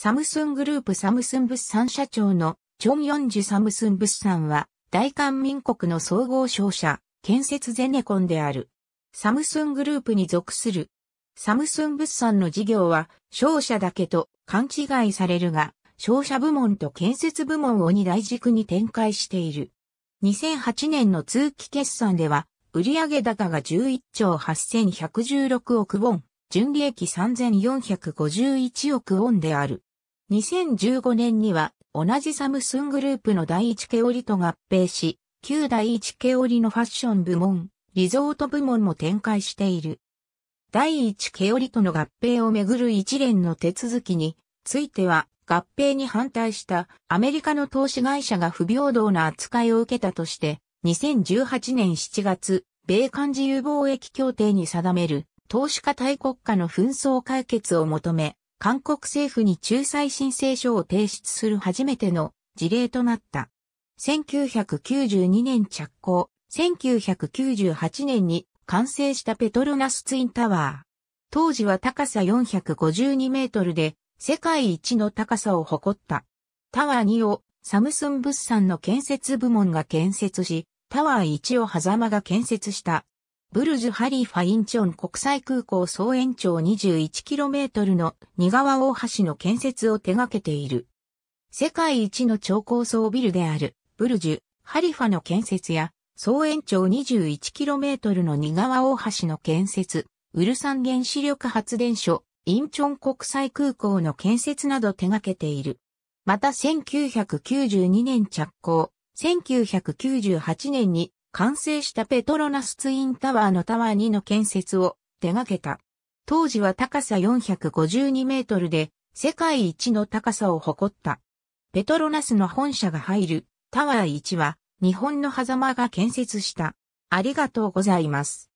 サムスングループサムスン物産社長のチョン・ヨンジュサムスン物産は、大韓民国の総合商社、建設ゼネコンである。サムスングループに属する。サムスン物産の事業は、商社だけと勘違いされるが、商社部門と建設部門を二大軸に展開している。2008年の通期決算では、売上高が11兆8116億ウォン、純利益3451億ウォンである。2015年には同じサムスングループの第一オリと合併し、旧第一オリのファッション部門、リゾート部門も展開している。第一オリとの合併をめぐる一連の手続きについては、合併に反対したアメリカの投資会社が不平等な扱いを受けたとして、2018年7月、米韓自由貿易協定に定める投資家大国家の紛争解決を求め、韓国政府に仲裁申請書を提出する初めての事例となった。1992年着工、1998年に完成したペトロナスツインタワー。当時は高さ452メートルで世界一の高さを誇った。タワー2をサムスン物産の建設部門が建設し、タワー1を狭間が建設した。ブルジュ・ハリーファ・インチョン国際空港総延長 21km のガ川大橋の建設を手掛けている。世界一の超高層ビルであるブルジュ・ハリファの建設や総延長 21km のガ川大橋の建設、ウルサン原子力発電所、インチョン国際空港の建設など手掛けている。また1992年着工、1998年に完成したペトロナスツインタワーのタワー2の建設を手掛けた。当時は高さ452メートルで世界一の高さを誇った。ペトロナスの本社が入るタワー1は日本の狭間が建設した。ありがとうございます。